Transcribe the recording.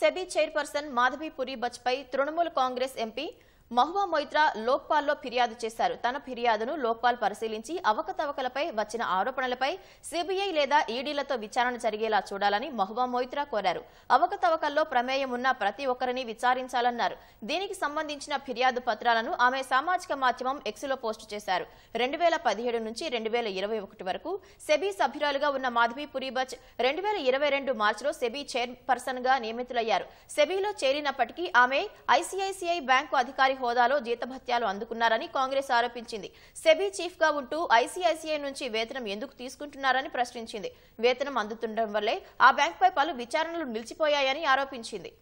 SEBI chairperson Madhabi Puri బచ్పై Trinamool Congress MP Mahua Moitra లో ఫిర్యాదు చేశారు తన ఫిర్యాదును లోక్పాల్ పరిశీలించి అవకతవకలపై వచ్చిన ఆరోపణలపై సిబిఐ లేదా ఈడీలతో విచారణ జరిగేలా చూడాలని మహువా మొయిత్రా కోరారు అవకతవకల్లో ప్రమేయం ఉన్న ప్రతి ఒక్కరిని విచారించాలన్నారు దీనికి సంబంధించిన ఫిర్యాదు పత్రాలను ఆమె సామాజిక మాధ్యమం ఎక్స్లో పోస్టు చేశారు రెండు వేల పదిహేడు నుంచి రెండు వేల ఇరవై ఒకటి వరకు సెబీ సభ్యురాలుగా ఉన్న మాధవి పురీబచ్ రెండు వేల ఇరవై రెండు మార్చిలో సెబీ గా నియమితులయ్యారు సెబీలో చేరినప్పటికీ ఆమె ఐసీఐసీఐ బ్యాంకు అధికారి హోదాలో జీతభత్యాలు అందుకున్నారని కాంగ్రెస్ ఆరోపించింది సెబీ చీఫ్ గా ఉంటూ ఐసీఐసీఐ నుంచి వేతనం ఎందుకు తీసుకుంటున్నారని ప్రశ్నించింది వేతనం అందుతుండడం వల్లే ఆ బ్యాంకుపై పలు విచారణలు నిలిచిపోయాయని ఆరోపించింది